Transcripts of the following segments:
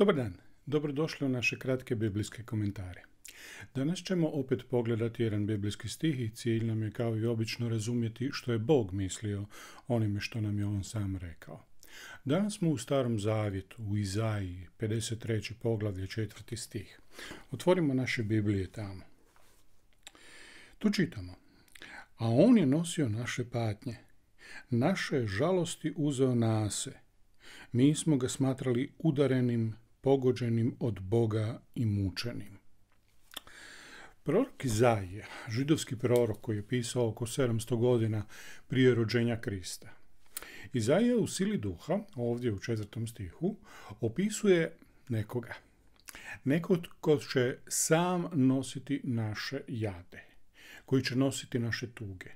Dobar dan, dobrodošli u naše kratke biblijske komentare. Danas ćemo opet pogledati jedan biblijski stih i cilj nam je kao i obično razumjeti što je Bog mislio onime što nam je On sam rekao. Danas smo u Starom Zavjetu, u Izaiji, 53. poglavlje, 4. stih. Otvorimo naše Biblije tamo. Tu čitamo. A On je nosio naše patnje, naše žalosti uzeo nase. Mi smo ga smatrali udarenim, pogođenim od Boga i mučenim. Prorok Izaije, židovski prorok koji je pisao oko 700 godina prije rođenja Krista. Izaija u sili duha, ovdje u četvrtom stihu, opisuje nekoga. Neko ko će sam nositi naše jade, koji će nositi naše tuge.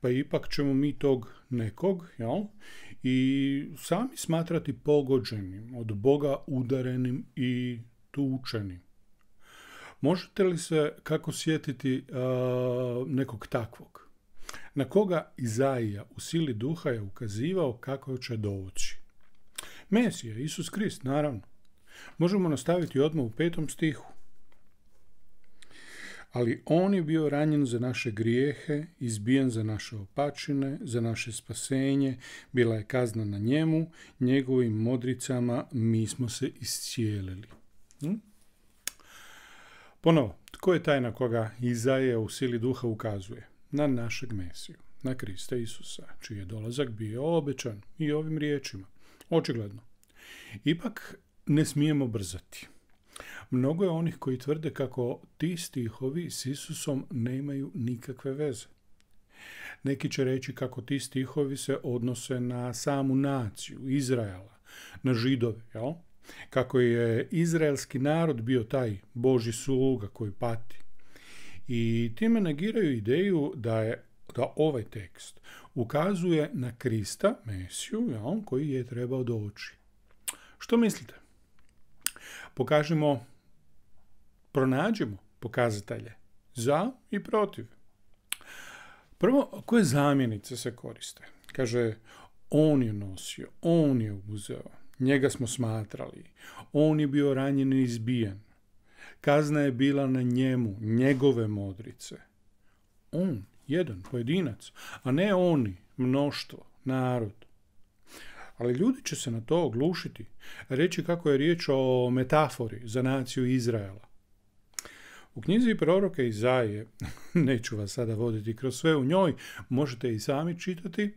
Pa ipak ćemo mi tog nekog, jel? i sami smatrati pogođenim, od Boga udarenim i tučenim. Možete li se kako sjetiti nekog takvog? Na koga Izaija u sili duha je ukazivao kako će doći? Mesija, Isus Krist, naravno. Možemo nastaviti odmah u petom stihu ali on je bio ranjen za naše grijehe, izbijen za naše opačine, za naše spasenje, bila je kazna na njemu, njegovim modricama mi smo se iscijelili. Hm? Ponovo, tko je taj na koga Izaje u sili duha ukazuje? Na našeg Mesiju, na Krista Isusa, čiji je dolazak bio obećan i ovim riječima. Očigledno. Ipak ne smijemo brzati. Mnogo je onih koji tvrde kako ti stihovi s Isusom nemaju nikakve veze. Neki će reći kako ti stihovi se odnose na samu naciju Izraela, na židove, jel? Kako je izraelski narod bio taj Boži sluga koji pati. I time negiraju ideju da je da ovaj tekst ukazuje na Krista, Mesiju, on koji je trebao doći. Što mislite? Pokažimo pronađemo pokazatelje za i protiv. Prvo, koje zamjenice se koriste? Kaže, on je nosio, on je uzeo, njega smo smatrali, on je bio ranjen i izbijen. Kazna je bila na njemu, njegove modrice. On, jedan, pojedinac, a ne oni, mnoštvo, narod. Ali ljudi će se na to oglušiti, reći kako je riječ o metafori za naciju Izraela. U knjizi proroka Izaje, neću vas sada voditi kroz sve u njoj, možete i sami čitati,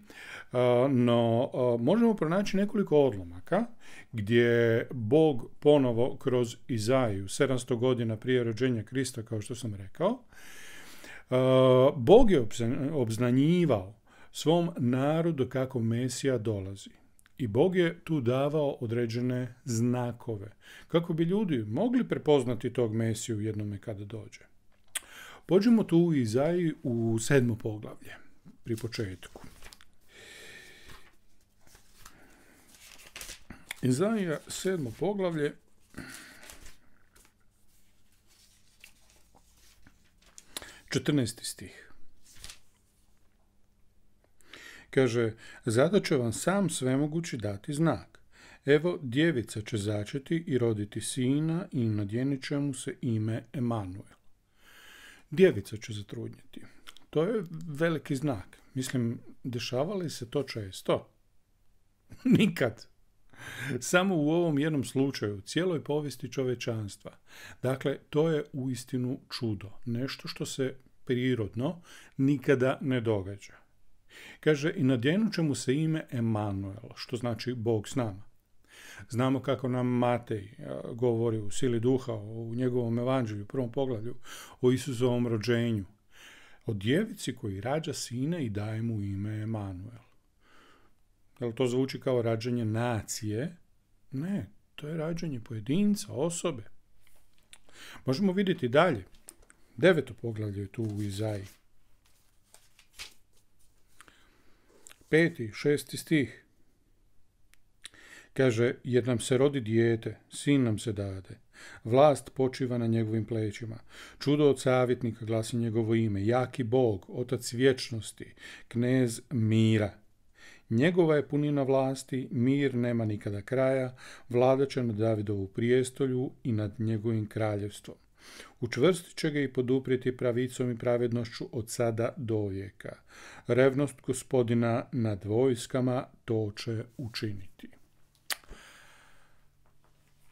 no možemo pronaći nekoliko odlomaka gdje Bog ponovo kroz Izaju, 700 godina prije rođenja Krista, kao što sam rekao, Bog je obznanjivao svom narodu kako Mesija dolazi. I Bog je tu davao određene znakove, kako bi ljudi mogli prepoznati tog Mesiju jednome kada dođe. Pođemo tu u Izaji u sedmo poglavlje, pri početku. Izaija sedmo poglavlje, četrnesti stih. Kaže, zato će vam sam svemogući dati znak. Evo, djevica će začeti i roditi sina i nadjenit će mu se ime Emanuel. Djevica će zatrudniti. To je veliki znak. Mislim, li se to često? Nikad. Samo u ovom jednom slučaju, u cijeloj povijesti čovečanstva. Dakle, to je uistinu čudo. Nešto što se prirodno nikada ne događa. Kaže, i će mu se ime Emanuel, što znači Bog s nama. Znamo kako nam Matej govori u sili duha, u njegovom evanđelju, prvom poglavlju, o Isusovom rođenju, o djevici koji rađa sina i daje mu ime Emanuel. li to zvuči kao rađanje nacije? Ne, to je rađanje pojedinca, osobe. Možemo vidjeti dalje. Deveto poglavlje je tu u Izaiji. peti, šesti stih. Kaže, jer nam se rodi dijete, sin nam se dade. Vlast počiva na njegovim plećima. Čudo od savjetnika glasi njegovo ime. Jaki Bog, otac vječnosti, knez mira. Njegova je punina vlasti, mir nema nikada kraja, vladaće na Davidovu prijestolju i nad njegovim kraljevstvom. Učvrstit će ga i poduprijeti pravicom i pravednošću od sada do vijeka. Revnost gospodina nad vojskama to će učiniti.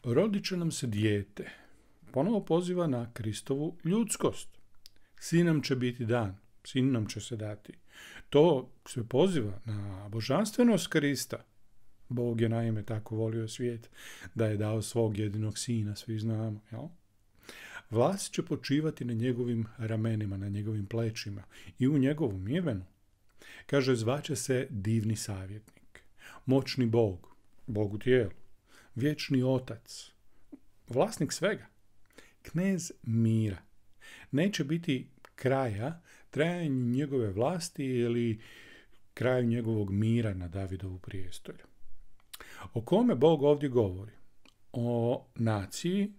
Rodit će nam se dijete. Ponovo poziva na Kristovu ljudskost. Sin nam će biti dan, sin nam će se dati. To se poziva na božanstvenost Krista. Bog je naime tako volio svijet da je dao svog jedinog sina, svi znamo. Jel? Vlast će počivati na njegovim ramenima, na njegovim plećima i u njegovom jevenu. Kaže, zvaće se divni savjetnik, moćni bog, bog u tijelu, vječni otac, vlasnik svega, knez mira. Neće biti kraja trajanju njegove vlasti ili kraju njegovog mira na Davidovu prijestolju. O kome Bog ovdje govori? O naciji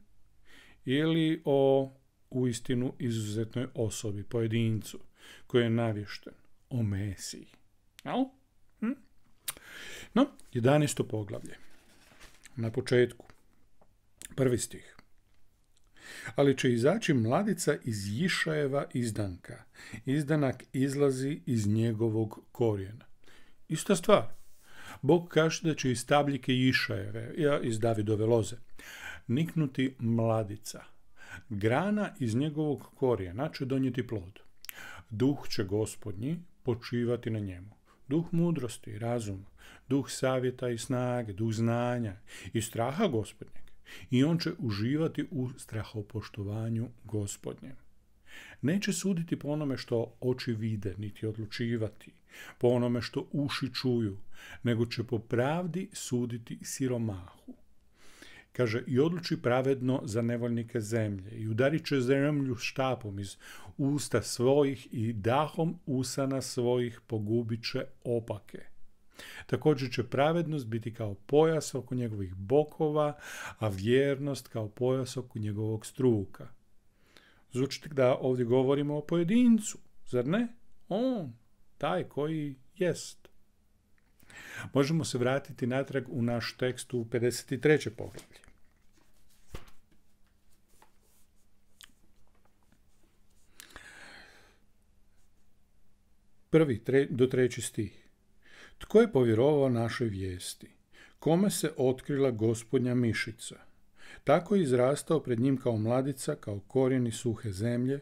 ili o uistinu izuzetnoj osobi, pojedincu, koji je navješten o Mesiji. Jel? Hm? No, 11. poglavlje. Na početku. Prvi stih. Ali će izaći mladica iz Jišajeva izdanka. Izdanak izlazi iz njegovog korijena. Ista stvar. Bog kaže da će iz tabljike Jišajeve, ja iz Davidove loze niknuti mladica. Grana iz njegovog korijena će donijeti plod. Duh će gospodnji počivati na njemu. Duh mudrosti i razuma, duh savjeta i snage, duh znanja i straha gospodnjeg. I on će uživati u strahopoštovanju gospodnjem. Neće suditi po onome što oči vide, niti odlučivati, po onome što uši čuju, nego će po pravdi suditi siromahu Kaže, i odluči pravedno za nevoljnike zemlje i udarit će zemlju štapom iz usta svojih i dahom usana svojih pogubit će opake. Također će pravednost biti kao pojas oko njegovih bokova, a vjernost kao pojas oko njegovog struka. Zvučite da ovdje govorimo o pojedincu, zar ne? On, taj koji jest. Možemo se vratiti natrag u naš tekst u 53. poglavlje. Prvi do treći stih. Tko je povjerovao našoj vijesti? Kome se otkrila gospodnja mišica? Tako je izrastao pred njim kao mladica, kao korijeni suhe zemlje,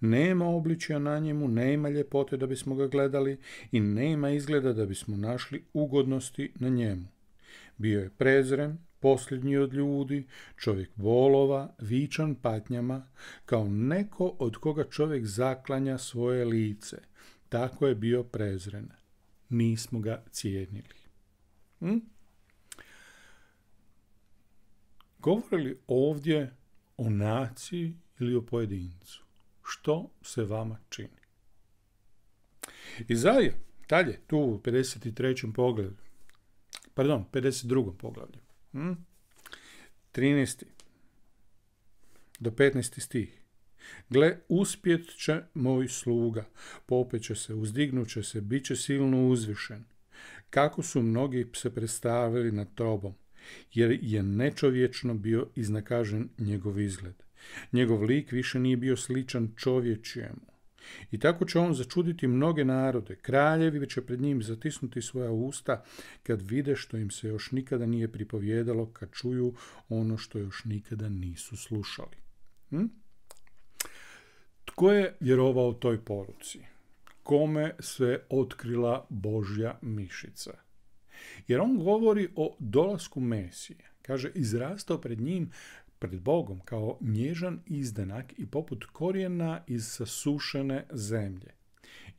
nema obličja na njemu, nema ljepote da bismo ga gledali i nema izgleda da bismo našli ugodnosti na njemu. Bio je prezren, posljednji od ljudi, čovjek volova vičan patnjama, kao neko od koga čovjek zaklanja svoje lice. Tako je bio prezren. Nismo ga cijenili. Hm? Govorili ovdje o naciji ili o pojedincu? što se vama čini. Izaja, dalje, tu u 53. poglavlju, pardon, 52. poglavlju, 13. Hm? do 15. stih. Gle, uspjet će moj sluga, popet će se, uzdignut će se, bit će silno uzvišen. Kako su mnogi se predstavili nad trobom, jer je nečovječno bio iznakažen njegov izgled. Njegov lik više nije bio sličan čovječijemu. I tako će on začuditi mnoge narode. Kraljevi će pred njim zatisnuti svoja usta kad vide što im se još nikada nije pripovjedalo, kad čuju ono što još nikada nisu slušali. Hm? Tko je vjerovao toj poruci? Kome se otkrila Božja mišica? Jer on govori o dolasku Mesije. Kaže, izrastao pred njim pred Bogom kao nježan izdanak i poput korijena iz sasušene zemlje.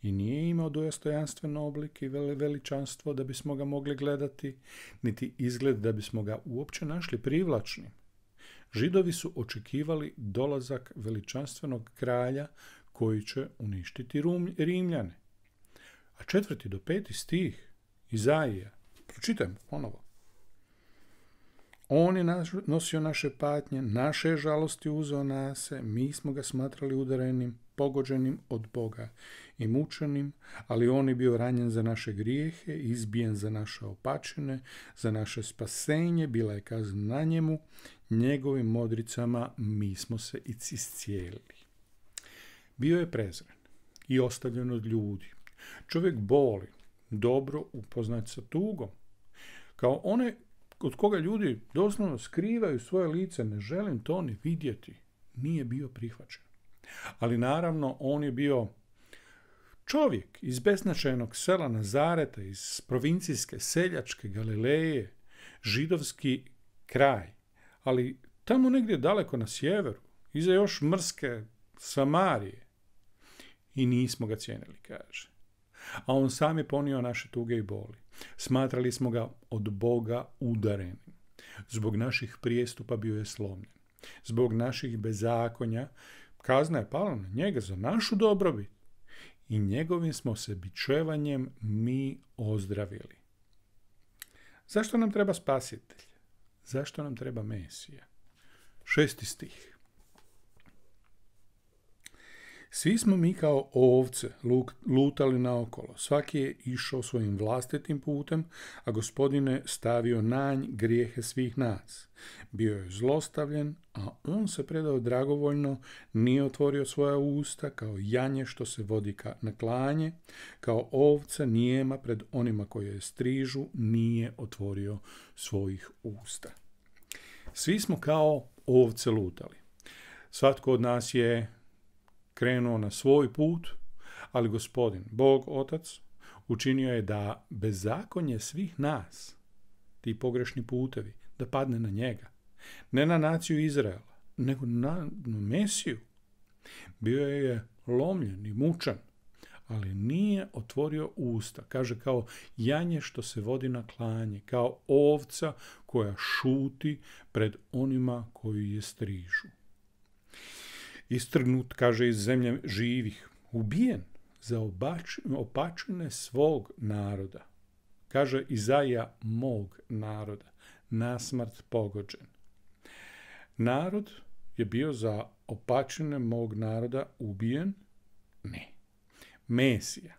I nije imao dostojanstven oblik i veličanstvo da bismo ga mogli gledati, niti izgled da bismo ga uopće našli privlačnim. Židovi su očekivali dolazak veličanstvenog kralja koji će uništiti Rimljane. A četvrti do peti stih Izaija, pročitajmo ponovo. On je nosio naše patnje, naše žalosti uzeo na se, mi smo ga smatrali udarenim, pogođenim od Boga i mučenim, ali on je bio ranjen za naše grijehe, izbijen za naše opačine, za naše spasenje, bila je kazna na njemu, njegovim modricama mi smo se i ciscijeli. Bio je prezren i ostavljen od ljudi. Čovjek boli, dobro upoznat sa tugom, kao onaj Kod koga ljudi doslovno skrivaju svoje lice, ne želim to ni vidjeti, nije bio prihvaćen. Ali naravno, on je bio čovjek iz besnačajnog sela Nazareta, iz provincijske seljačke Galileje, židovski kraj. Ali tamo negdje daleko na sjeveru, iza još mrske Samarije. I nismo ga cijenili, kaže a on sam je ponio naše tuge i boli. Smatrali smo ga od Boga udarenim. Zbog naših prijestupa bio je slomljen. Zbog naših bezakonja kazna je pala na njega za našu dobrobit i njegovim smo se bičevanjem mi ozdravili. Zašto nam treba spasitelj? Zašto nam treba Mesija? Šesti stih. Svi smo mi kao ovce lutali naokolo, svaki je išao svojim vlastitim putem, a gospodine stavio nanj grijehe svih nas. Bio je zlostavljen, a on se predao dragovoljno, nije otvorio svoja usta kao janje što se vodi ka naklanje, kao ovca nijema pred onima koje je strižu, nije otvorio svojih usta. Svi smo kao ovce lutali. Svatko od nas je krenuo na svoj put, ali gospodin, Bog Otac, učinio je da bezakonje svih nas, ti pogrešni putevi, da padne na njega. Ne na naciju Izraela, nego na, na Mesiju. Bio je lomljen i mučan, ali nije otvorio usta. Kaže kao janje što se vodi na klanje, kao ovca koja šuti pred onima koji je strižu istrgnut, kaže, iz zemlje živih, ubijen za opačine svog naroda. Kaže izaja mog naroda, nasmrt pogođen. Narod je bio za opačine mog naroda ubijen? Ne. Mesija,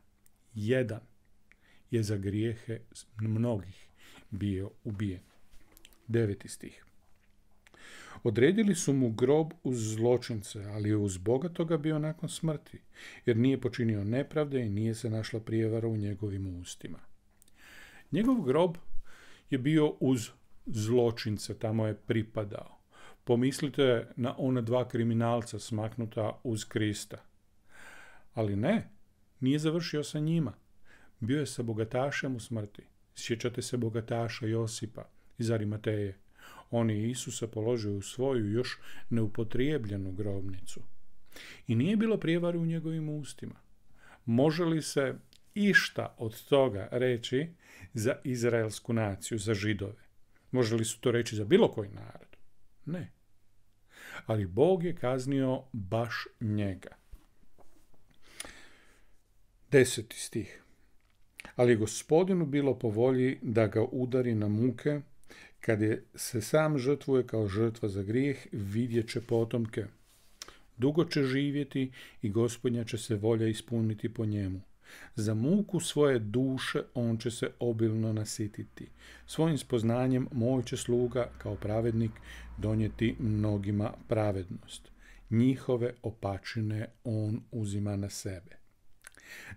jedan, je za grijehe mnogih bio ubijen. Deveti stih. Odredili su mu grob uz zločince, ali je uz Boga toga bio nakon smrti, jer nije počinio nepravde i nije se našla prijevara u njegovim ustima. Njegov grob je bio uz zločince, tamo je pripadao. Pomislite na ona dva kriminalca smaknuta uz Krista. Ali ne, nije završio sa njima. Bio je sa bogatašem u smrti. Sjećate se bogataša Josipa iz Arimateje. Oni Isusa polože u svoju još neupotrijebljenu grobnicu. I nije bilo prijevare u njegovim ustima. Može li se išta od toga reći za izraelsku naciju, za židove? Može li su to reći za bilo koji narod? Ne. Ali Bog je kaznio baš njega. Deseti stih. Ali gospodinu bilo po volji da ga udari na muke kad je se sam žrtvuje kao žrtva za grijeh, vidjet će potomke. Dugo će živjeti i gospodnja će se volja ispuniti po njemu. Za muku svoje duše on će se obilno nasititi. Svojim spoznanjem moj će sluga kao pravednik donijeti mnogima pravednost. Njihove opačine on uzima na sebe.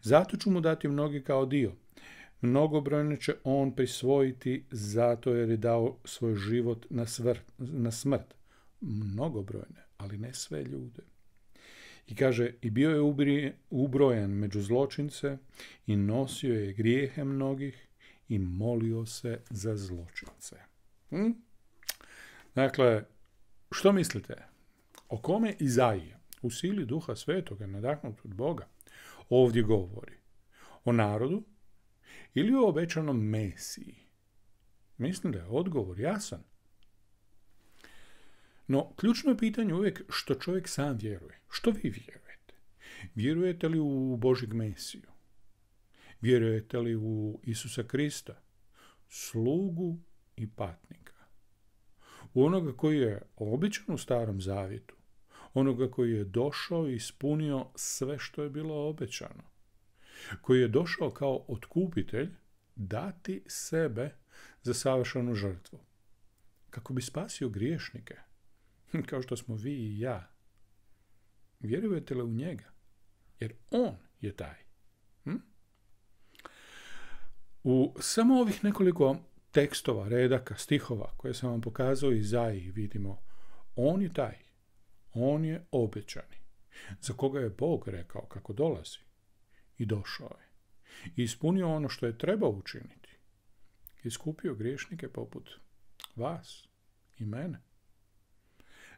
Zato ću mu dati mnogi kao dio, Mnogobrojne će on prisvojiti zato jer je dao svoj život na, na smrt. Mnogobrojne, ali ne sve ljude. I kaže, i bio je ubrojen među zločince i nosio je grijehe mnogih i molio se za zločince. Hm? Dakle, što mislite? O kome Izaija u sili duha svetoga, nadahnut od Boga, ovdje govori? O narodu ili o obećanom Mesiji? Mislim da je odgovor jasan. No, ključno je pitanje uvijek što čovjek sam vjeruje. Što vi vjerujete? Vjerujete li u Božeg Mesiju? Vjerujete li u Isusa Krista? Slugu i patnika. U onoga koji je običan u starom zavjetu. Onoga koji je došao i ispunio sve što je bilo obećano koji je došao kao otkupitelj dati sebe za savršenu žrtvu. Kako bi spasio griješnike, kao što smo vi i ja. Vjerujete li u njega? Jer on je taj. Hm? U samo ovih nekoliko tekstova, redaka, stihova koje sam vam pokazao i vidimo, on je taj, on je obećani, za koga je Bog rekao kako dolazi i došao je. I ispunio ono što je trebao učiniti. Iskupio griješnike poput vas i mene.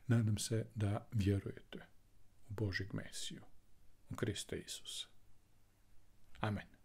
Nadam se da vjerujete u Božeg Mesiju, u Krista Isusa. Amen.